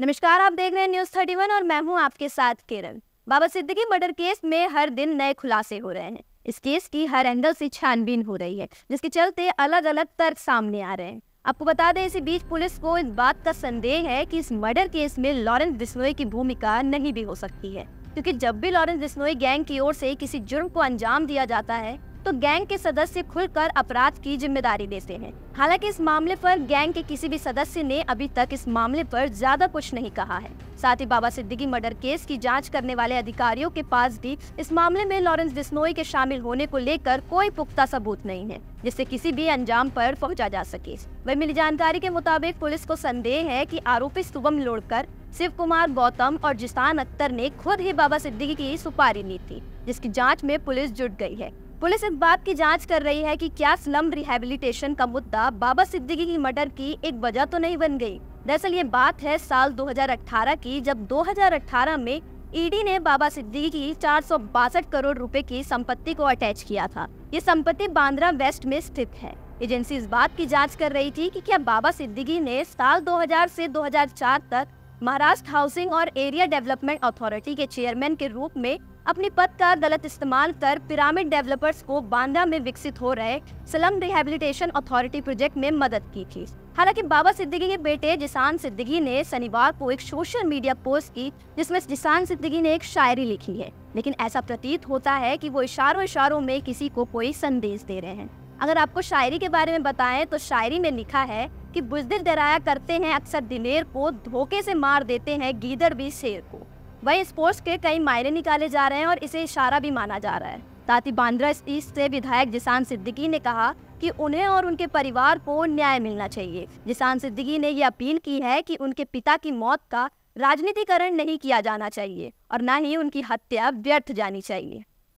नमस्कार आप देख रहे हैं न्यूज वन और मैं हूं आपके साथ केरल बाबा सिद्दीकी मर्डर केस में हर दिन नए खुलासे हो रहे हैं इस केस की हर एंगल से छानबीन हो रही है जिसके चलते अलग अलग तर्क सामने आ रहे हैं आपको बता दें इसी बीच पुलिस को इस बात का संदेह है कि इस मर्डर केस में लॉरेंस बिस्नोई की भूमिका नहीं भी हो सकती है क्योंकि जब भी लॉरेंस बिस्नोई गैंग की ओर से किसी जुर्म को अंजाम दिया जाता है तो गैंग के सदस्य खुलकर अपराध की जिम्मेदारी लेते हैं हालांकि इस मामले पर गैंग के किसी भी सदस्य ने अभी तक इस मामले पर ज्यादा कुछ नहीं कहा है साथ ही बाबा सिद्दीकी मर्डर केस की जांच करने वाले अधिकारियों के पास भी इस मामले में लॉरेंस बिस्नोई के शामिल होने को लेकर कोई पुख्ता सबूत नहीं है जिससे किसी भी अंजाम पर पहुंचा जा सके वही मिली जानकारी के मुताबिक पुलिस को संदेह है कि आरोपी शुभम लोड़कर शिव कुमार गौतम और जिसान अख्तर ने खुद ही बाबा सिद्दीकी की सुपारी ली थी जिसकी जांच में पुलिस जुट गई है पुलिस इस बात की जांच कर रही है कि क्या स्लम रिहैबिलिटेशन का मुद्दा बाबा सिद्दीकी की मर्डर की एक वजह तो नहीं बन गई दरअसल ये बात है साल 2018 की जब 2018 में ईडी ने बाबा सिद्दीकी की चार करोड़ रुपए की संपत्ति को अटैच किया था ये संपत्ति बांद्रा वेस्ट में स्थित है एजेंसी इस बात की जांच कर रही थी कि क्या बाबा सिद्दीकी ने साल 2000 से 2004 तक महाराष्ट्र हाउसिंग और एरिया डेवलपमेंट अथॉरिटी के चेयरमैन के रूप में अपने पद का गलत इस्तेमाल कर पिरामिड डेवलपर्स को बांदा में विकसित हो रहे स्लम रिहेबिलिटेशन अथॉरिटी प्रोजेक्ट में मदद की थी हालांकि बाबा सिद्दीकी के बेटे जिसान सिद्दीकी ने शनिवार को एक सोशल मीडिया पोस्ट की जिसमें जिसान सिद्दीकी ने एक शायरी लिखी है लेकिन ऐसा प्रतीत होता है कि वो इशारों इशारों में किसी को कोई संदेश दे रहे हैं अगर आपको शायरी के बारे में बताएं तो शायरी में लिखा है कि बुजदिल डराया करते हैं अक्सर दिनेर को धोखे से मार देते हैं गीदड़ भी शेर को वही स्पोर्ट्स के कई मायने निकाले जा रहे हैं और इसे इशारा भी माना जा रहा है ताती बांद्रा ईस्ट से विधायक जिसान सिद्दीकी ने कहा कि उन्हें और उनके परिवार को न्याय मिलना चाहिए जिसान सिद्दीकी ने यह अपील की है कि उनके पिता की मौत का राजनीतिकरण नहीं किया जाना चाहिए और न ही उनकी हत्या व्यर्थ जानी चाहिए